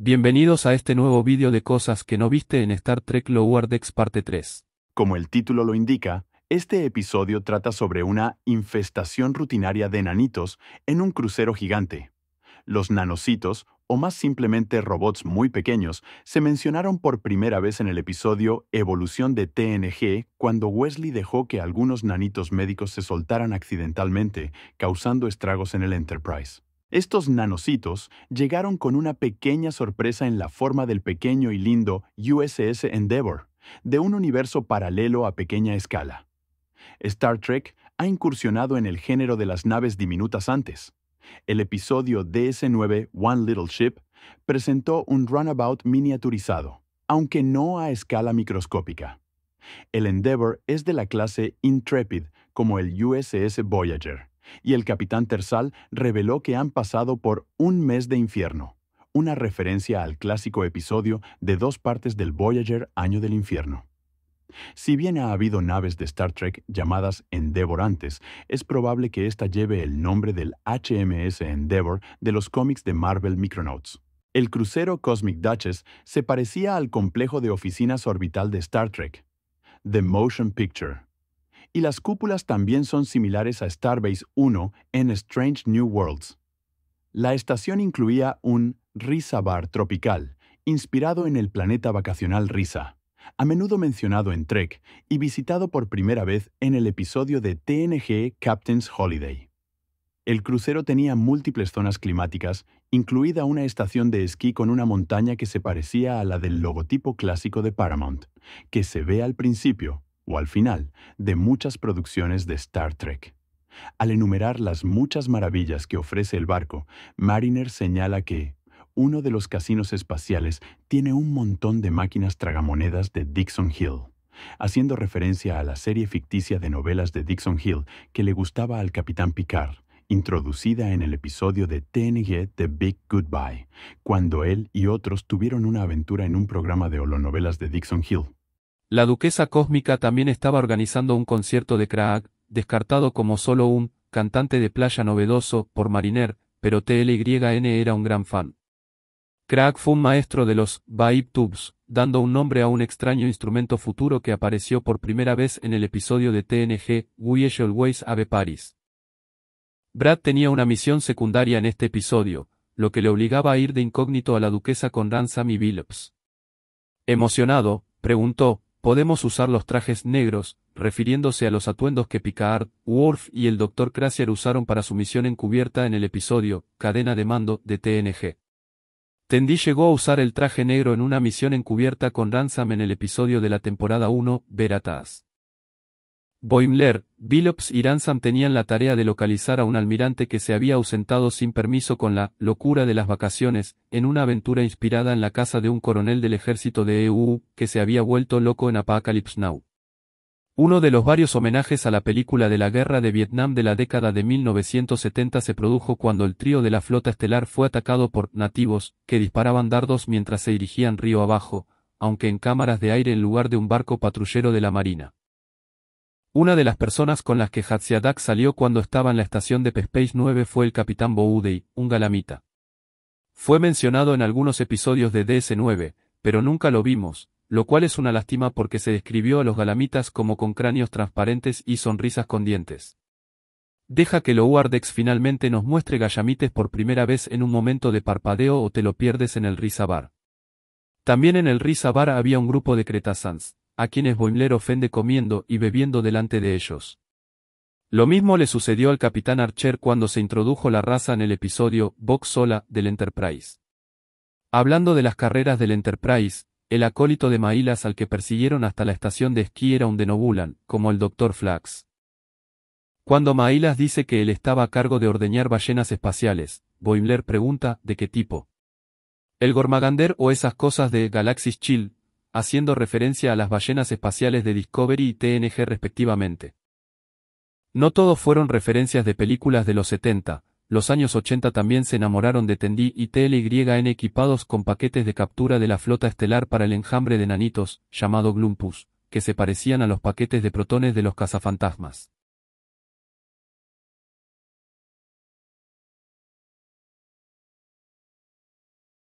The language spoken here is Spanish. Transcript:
Bienvenidos a este nuevo vídeo de cosas que no viste en Star Trek Lower Decks parte 3. Como el título lo indica, este episodio trata sobre una infestación rutinaria de nanitos en un crucero gigante. Los nanocitos, o más simplemente robots muy pequeños, se mencionaron por primera vez en el episodio Evolución de TNG cuando Wesley dejó que algunos nanitos médicos se soltaran accidentalmente, causando estragos en el Enterprise. Estos nanocitos llegaron con una pequeña sorpresa en la forma del pequeño y lindo USS Endeavor de un universo paralelo a pequeña escala. Star Trek ha incursionado en el género de las naves diminutas antes. El episodio DS9 One Little Ship presentó un runabout miniaturizado, aunque no a escala microscópica. El Endeavor es de la clase Intrepid, como el USS Voyager y el capitán Tersal reveló que han pasado por un mes de infierno, una referencia al clásico episodio de dos partes del Voyager Año del Infierno. Si bien ha habido naves de Star Trek llamadas Endeavor antes, es probable que ésta lleve el nombre del HMS Endeavor de los cómics de Marvel Micronauts. El crucero Cosmic Duchess se parecía al complejo de oficinas orbital de Star Trek. The Motion Picture, y las cúpulas también son similares a Starbase 1 en Strange New Worlds. La estación incluía un Risa Bar tropical, inspirado en el planeta vacacional Risa, a menudo mencionado en Trek y visitado por primera vez en el episodio de TNG Captain's Holiday. El crucero tenía múltiples zonas climáticas, incluida una estación de esquí con una montaña que se parecía a la del logotipo clásico de Paramount, que se ve al principio, o al final, de muchas producciones de Star Trek. Al enumerar las muchas maravillas que ofrece el barco, Mariner señala que uno de los casinos espaciales tiene un montón de máquinas tragamonedas de Dixon Hill, haciendo referencia a la serie ficticia de novelas de Dixon Hill que le gustaba al capitán Picard, introducida en el episodio de TNG The Big Goodbye, cuando él y otros tuvieron una aventura en un programa de holonovelas de Dixon Hill. La duquesa cósmica también estaba organizando un concierto de Kraak, descartado como solo un cantante de playa novedoso por Mariner, pero TLYN era un gran fan. Kraak fue un maestro de los Vibe Tubes, dando un nombre a un extraño instrumento futuro que apareció por primera vez en el episodio de TNG We Ave Paris. Brad tenía una misión secundaria en este episodio, lo que le obligaba a ir de incógnito a la duquesa con Ransom y Billups. Emocionado, preguntó, Podemos usar los trajes negros, refiriéndose a los atuendos que Picard, Worf y el Dr. Crassier usaron para su misión encubierta en el episodio Cadena de Mando de TNG. Tendi llegó a usar el traje negro en una misión encubierta con Ransom en el episodio de la temporada 1, Veratas. Boimler, Billops y Ransom tenían la tarea de localizar a un almirante que se había ausentado sin permiso con la locura de las vacaciones, en una aventura inspirada en la casa de un coronel del ejército de EU, que se había vuelto loco en Apocalypse Now. Uno de los varios homenajes a la película de la guerra de Vietnam de la década de 1970 se produjo cuando el trío de la flota estelar fue atacado por nativos, que disparaban dardos mientras se dirigían río abajo, aunque en cámaras de aire en lugar de un barco patrullero de la marina. Una de las personas con las que Hatsiadak salió cuando estaba en la estación de Pespeis 9 fue el capitán Boudei, un galamita. Fue mencionado en algunos episodios de DS9, pero nunca lo vimos, lo cual es una lástima porque se describió a los galamitas como con cráneos transparentes y sonrisas con dientes. Deja que Lowardex finalmente nos muestre gallamites por primera vez en un momento de parpadeo o te lo pierdes en el Rizabar. También en el Rizabar había un grupo de cretasans a quienes Boimler ofende comiendo y bebiendo delante de ellos. Lo mismo le sucedió al capitán Archer cuando se introdujo la raza en el episodio Vox Sola del Enterprise. Hablando de las carreras del Enterprise, el acólito de Mailas al que persiguieron hasta la estación de esquí era un denobulan, como el Dr. Flax. Cuando Mailas dice que él estaba a cargo de ordeñar ballenas espaciales, Boimler pregunta, ¿de qué tipo? El Gormagander o esas cosas de Galaxy Chill, haciendo referencia a las ballenas espaciales de Discovery y TNG respectivamente. No todos fueron referencias de películas de los 70, los años 80 también se enamoraron de Tendí y TLYN equipados con paquetes de captura de la flota estelar para el enjambre de nanitos, llamado Glumpus, que se parecían a los paquetes de protones de los cazafantasmas.